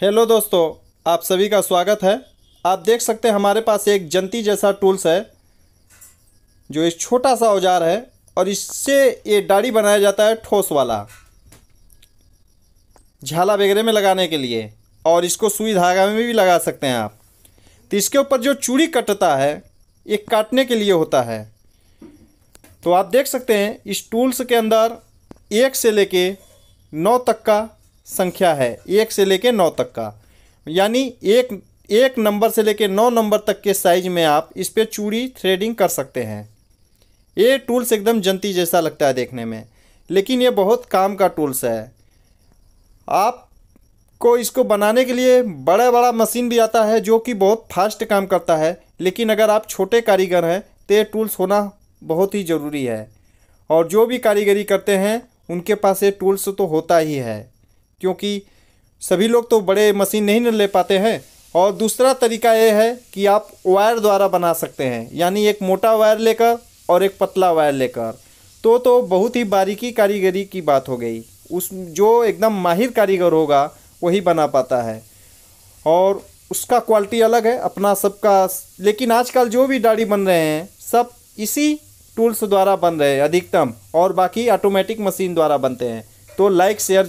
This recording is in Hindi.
हेलो दोस्तों आप सभी का स्वागत है आप देख सकते हैं हमारे पास एक जंती जैसा टूल्स है जो एक छोटा सा औजार है और इससे ये दाढ़ी बनाया जाता है ठोस वाला झाला वगैरह में लगाने के लिए और इसको सुई धागा में भी लगा सकते हैं आप तो इसके ऊपर जो चूड़ी कटता है ये काटने के लिए होता है तो आप देख सकते हैं इस टूल्स के अंदर एक से लेके नौ तक का संख्या है एक से लेकर नौ तक का यानी एक एक नंबर से लेकर नौ नंबर तक के साइज में आप इस पर चूड़ी थ्रेडिंग कर सकते हैं ये टूल्स एकदम जंती जैसा लगता है देखने में लेकिन ये बहुत काम का टूल्स है आप को इसको बनाने के लिए बड़ा बड़ा मशीन भी आता है जो कि बहुत फास्ट काम करता है लेकिन अगर आप छोटे कारीगर हैं तो ये टूल्स होना बहुत ही ज़रूरी है और जो भी कारीगरी करते हैं उनके पास ये टूल्स तो होता ही है क्योंकि सभी लोग तो बड़े मशीन नहीं ले पाते हैं और दूसरा तरीका ये है कि आप वायर द्वारा बना सकते हैं यानी एक मोटा वायर लेकर और एक पतला वायर लेकर तो तो बहुत ही बारीकी कारीगरी की बात हो गई उस जो एकदम माहिर कारीगर होगा वही बना पाता है और उसका क्वालिटी अलग है अपना सबका लेकिन आजकल जो भी दाढ़ी बन रहे हैं सब इसी टूल्स द्वारा बन रहे हैं अधिकतम और बाकी ऑटोमेटिक मशीन द्वारा बनते हैं तो लाइक शेयर